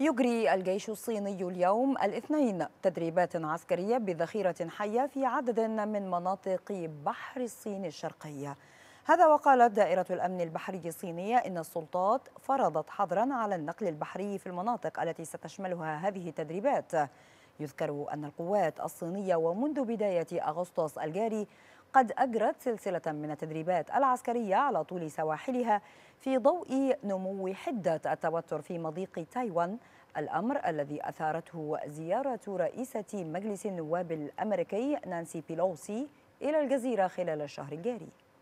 يجري الجيش الصيني اليوم الاثنين تدريبات عسكرية بذخيرة حية في عدد من مناطق بحر الصين الشرقية هذا وقالت دائرة الأمن البحري الصينية إن السلطات فرضت حظرا على النقل البحري في المناطق التي ستشملها هذه التدريبات يذكر أن القوات الصينية ومنذ بداية أغسطس الجاري قد أجرت سلسلة من التدريبات العسكرية على طول سواحلها في ضوء نمو حدة التوتر في مضيق تايوان الأمر الذي أثارته زيارة رئيسة مجلس النواب الأمريكي نانسي بيلوسي إلى الجزيرة خلال الشهر الجاري